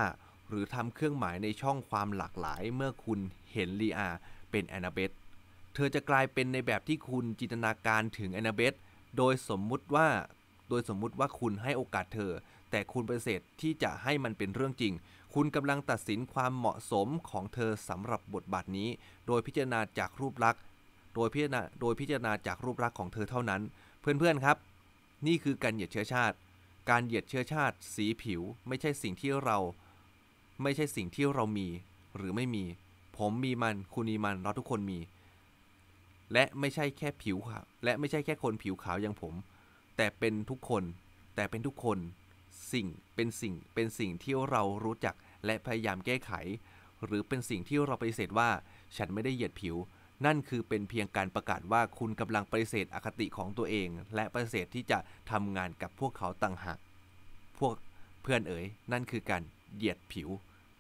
หรือทำเครื่องหมายในช่องความหลากหลาย เมื่อคุณเห็นลีอาเป็นแอนนาเบธเธอจะกลายเป็นในแบบที่คุณจินตนาการถึงแอนนาเบธโดยสมมุติว่าโดยสมมุติว่าคุณให้โอกาสเธอแต่คุณปฏิเสธที่จะให้มันเป็นเรื่องจริง คุณกำลังตัดสินความเหมาะสมของเธอสำหรับบทบาทนี้ โดยพิจารณาจากรูปลักษณ์ โดยพิจารณา โดยพิจารณาจากรูปลักษณ์ของเธอเท่านั้น เพื่อนๆ ครับ นี่คือการเหยียดเชื้อชาติ การเหยียดเชื้อชาติสีผิว ไม่ใช่สิ่งที่เรา ไม่ใช่สิ่งที่เรามี หรือไม่มี ผมมีมัน คุณมีมัน เราทุกคนมี และไม่ใช่แค่ผิวขาวและไม่ใช่แค่คนผิวขาวอย่างผม แต่เป็นทุกคน แต่เป็นทุกคนสิ่งเป็นสิ่งเป็นสิ่งที่เรารู้จักและพยายามแก้ไข หรือเป็นสิ่งที่เราปฏิเสธว่าฉันไม่ได้เหยียดผิว นั่นคือเป็นเพียงการประกาศว่าคุณกำลังปฏิเสธอคติของตัวเอง และปฏิเสธที่จะทำงานกับพวกเขาต่างหากพวก เพื่อนเอ๋ยนั่นคือการเหยียดผิว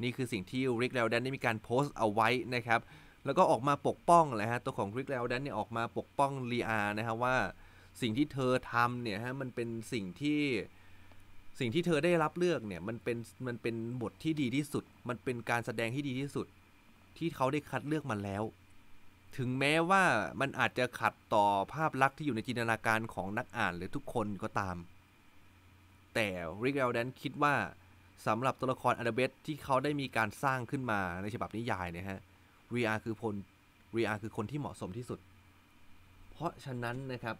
นี่คือสิ่งที่ริกแลวดันได้มีการโพสต์เอาไว้นะครับ แล้วก็ออกมาปกป้องเลยฮะตัวของริกแลวดันเนี่ยออกมาปกป้องลีอานะฮะว่าสิ่งที่เธอทำเนี่ยฮะมันเป็นสิ่งที่สิ่งที่เธอได้รับเลือกเนี่ย มันเป็นมันเป็นบทที่ดีที่สุด มันเป็นการแสดงที่ดีที่สุด ที่เขาได้คัดเลือกมาแล้ว ถึงแม้ว่ามันอาจจะขัดต่อภาพลักษณ์ที่อยู่ในจินตนาการของนักอ่านหรือทุกคนก็ตาม แต่ริกเอลแดนคิดว่าสำหรับตัวละครอารเบตที่เขาได้มีการสร้างขึ้นมาในฉบับนิยายเนี่ยฮะรีอาคือคนรีอาคือคนที่เหมาะสมที่สุด เพราะฉะนั้นนะครับ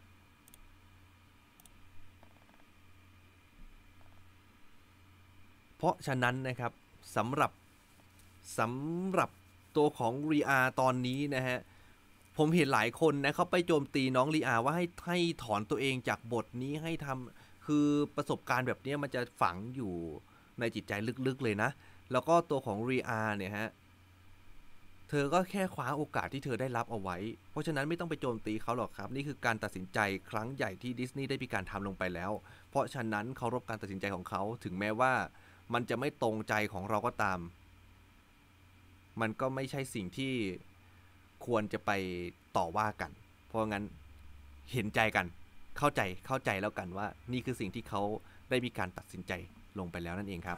เพราะฉะนั้นนะครับสำหรับสำหรับตัวของรีอาตอนนี้นะฮะผมเห็นหลายคนนะเขาไปโจมตีน้องรีอาว่าให้ให้ถอนตัวเองจากบทนี้ให้ทำคือประสบการณ์แบบนี้มันจะฝังอยู่ในจิตใจลึกๆเลยนะแล้วก็ตัวของรีอาเนี่ยฮะเธอก็แค่คว้าโอกาสที่เธอได้รับเอาไว้ เพราะฉะนั้นไม่ต้องไปโจมตีเขาหรอกครับนี่คือการตัดสินใจครั้งใหญ่ที่ดิสนีย์ได้มีการทำลงไปแล้วเพราะฉะนั้นเคารพการตัดสินใจของเขาถึงแม้ว่ามันจะไม่ตรงใจของเราก็ตาม มันก็ไม่ใช่สิ่งที่ควรจะไปต่อว่ากัน เพราะงั้นเห็นใจกัน เข้าใจ เข้าใจแล้วกันว่า นี่คือสิ่งที่เขาได้มีการตัดสินใจลงไปแล้วนั่นเองครับ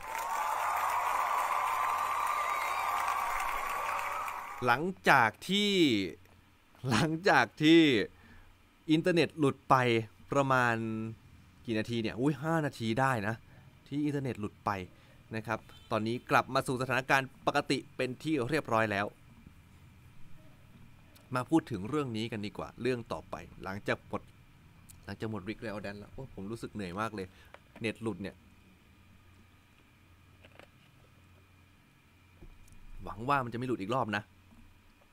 หลังจากที่หลังจากที่อินเทอร์เน็ตหลุดไปประมาณกี่นาทีเนี่ย อุ้ยห้านาทีได้นะที่อินเทอร์เน็ตหลุดไปนะครับตอนนี้กลับมาสู่สถานการณ์ปกติเป็นที่เรียบร้อยแล้ว มาพูดถึงเรื่องนี้กันดีกว่า เรื่องต่อไปหลังจากหมดหลังจากหมดริกแล้วแดนแล้วผมรู้สึกเหนื่อยมากเลย เน็ตหลุดเนี่ย หวังว่ามันจะไม่หลุดอีกรอบนะ